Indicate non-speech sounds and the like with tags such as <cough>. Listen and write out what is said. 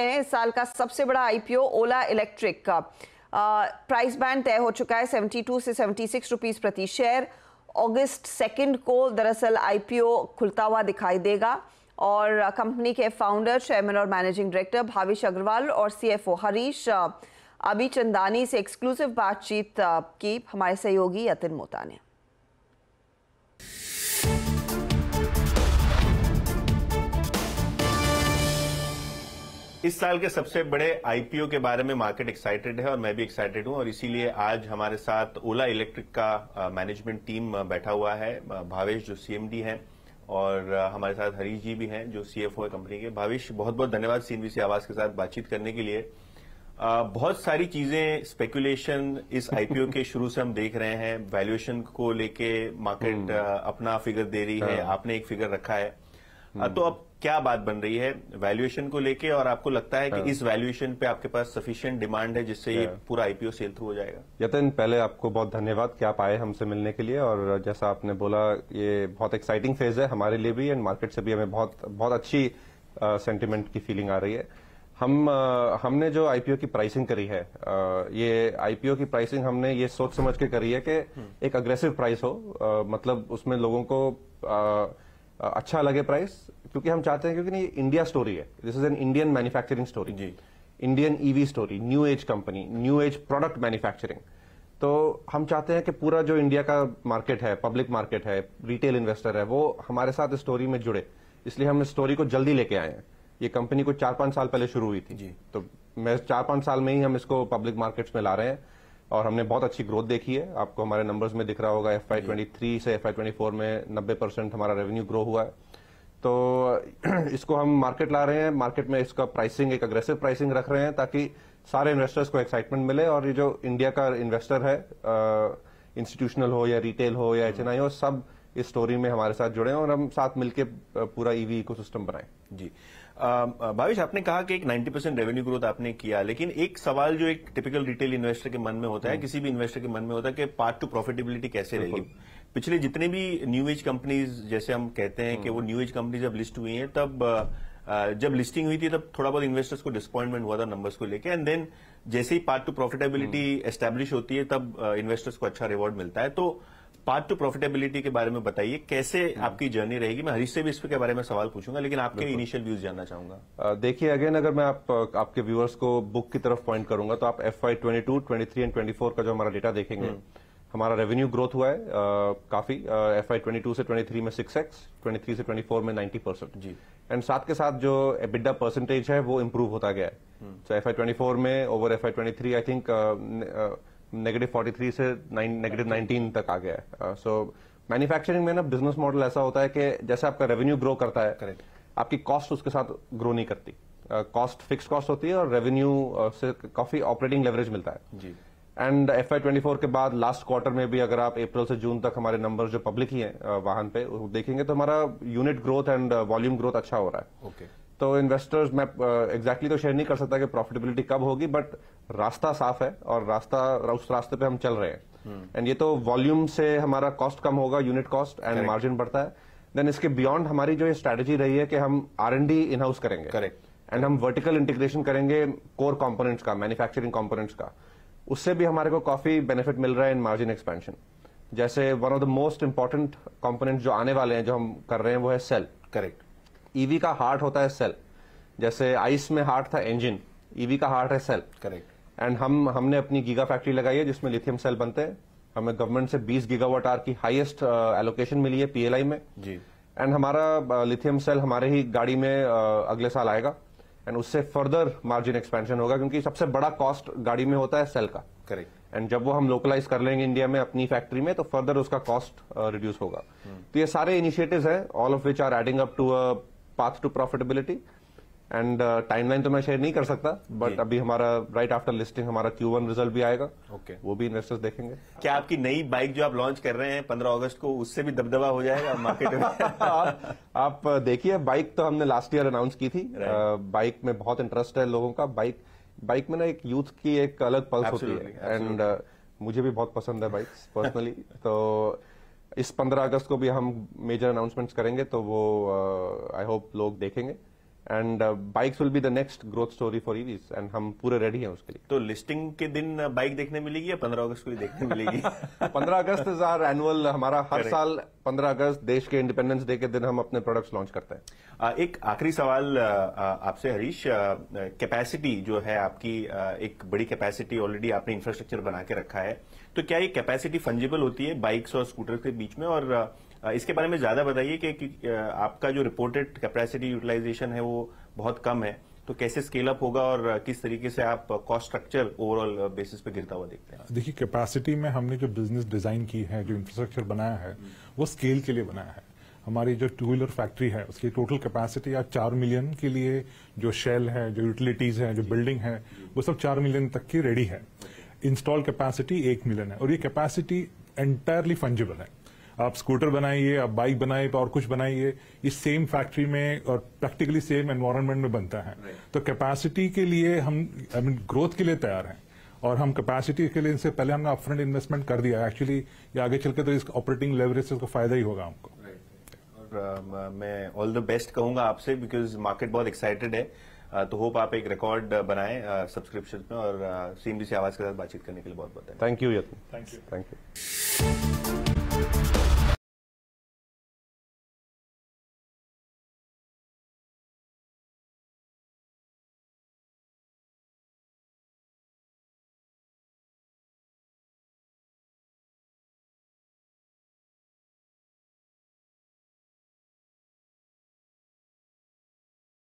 हैं इस साल का सबसे बड़ा आईपीओ ओला इलेक्ट्रिक का प्राइस बैंड तय हो चुका है 72 से 76 रुपीस प्रति शेयर अगस्त सेकंड को दरअसल आईपीओ खुलता हुआ दिखाई देगा और कंपनी के फाउंडर चेयरमैन और मैनेजिंग डायरेक्टर भाविश अग्रवाल और सीएफओ हरीश अभी चंदानी से एक्सक्लूसिव बातचीत की हमारे सहयोगी यतिन मोता ने इस साल के सबसे बड़े आईपीओ के बारे में मार्केट एक्साइटेड है और मैं भी एक्साइटेड हूं और इसीलिए आज हमारे साथ ओला इलेक्ट्रिक का मैनेजमेंट टीम बैठा हुआ है भावेश जो सीएमडी हैं और हमारे साथ हरीश जी भी हैं जो सीएफओ है कंपनी के भावेश बहुत बहुत धन्यवाद सीएनबीसी आवाज के साथ बातचीत करने के लिए बहुत सारी चीजें स्पेकुलेशन इस आईपीओ के शुरू से हम देख रहे हैं वैल्यूएशन को लेके मार्केट हम्म। अपना फिगर दे रही है हाँ। आपने एक फिगर रखा है हम्म। तो अब क्या बात बन रही है वैल्यूएशन को लेके और आपको लगता है कि हाँ। इस वैल्यूएशन पे आपके पास सफिशियंट डिमांड है जिससे ये हाँ। पूरा आईपीओ सेल थ्रू हो जाएगा यतन पहले आपको बहुत धन्यवाद कि आप आए हमसे मिलने के लिए और जैसा आपने बोला ये बहुत एक्साइटिंग फेज है हमारे लिए भी एंड मार्केट से भी हमें बहुत बहुत अच्छी सेंटिमेंट की फीलिंग आ रही है हम आ, हमने जो आईपीओ की प्राइसिंग करी है आ, ये आईपीओ की प्राइसिंग हमने ये सोच समझ के करी है कि हम्म। एक अग्रेसिव प्राइस हो आ, मतलब उसमें लोगों को अच्छा लगे प्राइस क्योंकि हम चाहते हैं क्योंकि ये इंडिया स्टोरी है this is an Indian manufacturing story जी Indian EV story new age company new age product manufacturing तो हम चाहते हैं कि पूरा जो इंडिया का मार्केट है पब्लिक मार्केट है रिटेल इन्वेस्टर है वो हमारे साथ स्टोरी में जुड़े इसलिए हम इस स्टोरी को जल्दी लेके आए हैं ये कंपनी को चार पांच साल पहले शुरू हुई थी जी तो मैं चार पांच साल में ही हम इसको पब्लिक मार्केट्स में ला रहे हैं और हमने बहुत अच्छी ग्रोथ देखी है आपको हमारे नंबर्स में दिख रहा होगा एफ आई से एफ आई में नब्बे परसेंट हमारा रेवेन्यू ग्रो हुआ है तो <clears throat> इसको हम मार्केट ला रहे हैं मार्केट में इसका प्राइसिंग एक अग्रेसिव प्राइसिंग रख रहे हैं ताकि सारे इन्वेस्टर्स को एक्साइटमेंट मिले और ये जो इंडिया का इन्वेस्टर है इंस्टीट्यूशनल हो या रिटेल हो या एच हो सब इस स्टोरी में हमारे साथ जुड़े हैं और हम साथ मिलकर पूरा ईवी e इकोसिस्टम बनाएं जी Um, uh, भावेश आपने कहा कि एक 90 परसेंट रेवेन्यू ग्रोथ आपने किया लेकिन एक सवाल जो एक टिपिकल रिटेल इन्वेस्टर के मन में होता है हम्म। किसी भी इन्वेस्टर के मन में होता है कि पार्ट टू प्रॉफिटेबिलिटी कैसे रहेगी पिछले जितने भी न्यू एज कंपनीज जैसे हम कहते हैं कि हम्म। वो न्यू एज कंपनीज जब लिस्ट हुई है तब जब लिस्टिंग हुई थी तब थोड़ा बहुत इन्वेस्टर्स को डिसअपॉइंटमेंट हुआ था नंबर्स को लेकर एंड देन जैसे ही पार्ट टू प्रॉफिटेबिलिटी एस्टेब्लिश होती है तब इन्वेस्टर्स uh, को अच्छा रिवॉर्ड मिलता है तो पार्ट टू प्रॉफिटेबिलिटी के बारे में बताइए कैसे आपकी जर्नी रहेगी मैं हरीश से भी इसके बारे में सवाल पूछूंगा लेकिन आपके इनिशियल व्यूज जानना चाहूंगा देखिए अगेन अगर मैं आप आपके व्यूअर्स को बुक की तरफ पॉइंट करूंगा तो आप F I twenty two twenty three and twenty four का जो हमारा डेटा देखेंगे हम्म। हमारा रेवेन्यू ग्रोथ हुआ है आ, काफी एफ आई ट्वेंटी टू से ट्वेंटी थ्री में सिक्स एक्स ट्वेंटी थ्री से ट्वेंटी फोर में नाइन्टी परसेंट जी एंड साथ के साथ जो एबिडा परसेंटेज है वो इम्प्रूव होता गया है so F I twenty four में over F I twenty three I think negative forty three से नेगेटिव नाइनटीन तक आ गया है सो uh, मैन्युफैक्चरिंग में ना बिजनेस मॉडल ऐसा होता है कि जैसे आपका रेवेन्यू ग्रो करता है करेक्ट आपकी कॉस्ट उसके साथ ग्रो नहीं करती कॉस्ट फिक्स कॉस्ट होती है और रेवेन्यू uh, से काफी ऑपरेटिंग लेवरेज मिलता है जी and F I twenty four के बाद लास्ट क्वार्टर में भी अगर आप अप्रैल से जून तक हमारे नंबर जो पब्लिक ही है uh, वाहन पे देखेंगे तो हमारा unit growth and volume growth अच्छा हो रहा है ओके okay. तो इन्वेस्टर्स मैं एग्जैक्टली तो शेयर नहीं कर सकता कि प्रॉफिटेबिलिटी कब होगी बट रास्ता साफ है और रास्ता उस रास्ते पे हम चल रहे हैं एंड हम्म। ये तो वॉल्यूम से हमारा कॉस्ट कम होगा यूनिट कॉस्ट एंड मार्जिन बढ़ता है देन इसके बियॉन्ड हमारी जो स्ट्रेटेजी रही है कि हम आर एन डी इनहाउस करेंगे करेक्ट एंड हम वर्टिकल इंटीग्रेशन करेंगे कोर कॉम्पोनेंट्स का मैन्युफैक्चरिंग कॉम्पोनेंट्स का उससे भी हमारे को काफी बेनिफिट मिल रहा है इन मार्जिन एक्सपेंशन जैसे one of the most important component जो आने वाले हैं जो हम कर रहे हैं वो है सेल करेक्ट ईवी e का हार्ट होता है सेल जैसे आइस में हार्ट था इंजन ईवी e का हार्ट है सेल करेक्ट एंड हम हमने अपनी गीगा फैक्ट्री लगाई है जिसमें लिथियम सेल बनते हैं हमें गवर्नमेंट से 20 गीगावाट आर की हाईएस्ट एलोकेशन uh, मिली है पीएलआई में जी एंड हमारा लिथियम uh, सेल हमारे ही गाड़ी में uh, अगले साल आएगा एंड उससे फर्दर मार्जिन एक्सपेंशन होगा क्योंकि सबसे बड़ा कॉस्ट गाड़ी में होता है सेल का करेक्ट एंड जब वो हम लोकलाइज कर लेंगे इंडिया में अपनी फैक्ट्री में तो फर्दर उसका कॉस्ट रिड्यूस होगा हम्म. तो ये सारे इनिशिएटिव्स हैं all of which are adding up to a path to profitability and timeline तो मैं शेयर नहीं कर सकता बट अभी हमारा राइट आफ्टर लिस्टिंग हमारा क्यू वन रिजल्ट भी आएगा ओके okay. वो भी इन्वेस्टर्स देखेंगे क्या आपकी नई बाइक जो आप लॉन्च कर रहे हैं 15 अगस्त को उससे भी दबदबा हो जाएगा मार्केट <laughs> में आप, देखिए बाइक तो हमने लास्ट ईयर अनाउंस की थी right. uh, बाइक में बहुत इंटरेस्ट है लोगों का बाइक बाइक में ना एक यूथ की एक अलग पल्स होती है एंड uh, मुझे भी बहुत पसंद है बाइक पर्सनली <laughs> तो इस 15 अगस्त को भी हम मेजर अनाउंसमेंट्स करेंगे तो वो आई uh, होप लोग देखेंगे and bikes will be the next growth story for EVs and हम पूरे रेडी हैं उसके लिए तो लिस्टिंग के दिन बाइक uh, देखने मिलेगी या पंद्रह अगस्त को देखने मिलेगी <laughs> पंद्रह अगस्त इज आर एनुअल हमारा हर साल पंद्रह अगस्त देश के इंडिपेंडेंस डे के दिन हम अपने प्रोडक्ट्स लॉन्च करते हैं uh, एक आखिरी सवाल uh, आपसे हरीश कैपेसिटी जो है आपकी एक बड़ी कैपेसिटी ऑलरेडी आपने इंफ्रास्ट्रक्चर बना के रखा है तो क्या ये कैपेसिटी फंजिबल होती है बाइक्स और स्कूटर के बीच में और इसके बारे में ज्यादा बताइए कि, कि आपका जो रिपोर्टेड कैपेसिटी यूटिलाइजेशन है वो बहुत कम है तो कैसे स्केल अप होगा और किस तरीके से आप कॉस्ट स्ट्रक्चर ओवरऑल बेसिस पे गिरता हुआ देखते हैं देखिए कैपेसिटी में हमने जो बिजनेस डिजाइन की है जो इंफ्रास्ट्रक्चर बनाया है वो स्केल के लिए बनाया है हमारी जो टू व्हीलर फैक्ट्री है उसकी टोटल कैपेसिटी आज चार मिलियन के लिए जो शेल है जो यूटिलिटीज है जो बिल्डिंग है वो सब चार मिलियन तक की रेडी है इंस्टॉल कैपेसिटी एक मिलियन है और ये कैपेसिटी एंटायरली फंजिबल है आप स्कूटर बनाइए आप बाइक बनाइए और कुछ बनाइए इस सेम फैक्ट्री में और प्रैक्टिकली सेम एनवायरमेंट में बनता है तो कैपेसिटी के लिए हम आई मीन ग्रोथ के लिए तैयार हैं और हम कैपेसिटी के लिए इनसे पहले हमने अपफ्रंट इन्वेस्टमेंट कर दिया एक्चुअली ये आगे चल तो इस ऑपरेटिंग लेवरेज से फायदा ही होगा हमको और, मैं ऑल द बेस्ट कहूंगा आपसे बिकॉज मार्केट बहुत एक्साइटेड है तो होप आप एक रिकॉर्ड बनाए सब्सक्रिप्शन में और सीएमबीसी आवाज के साथ बातचीत करने के लिए बहुत बहुत thank you thank you thank you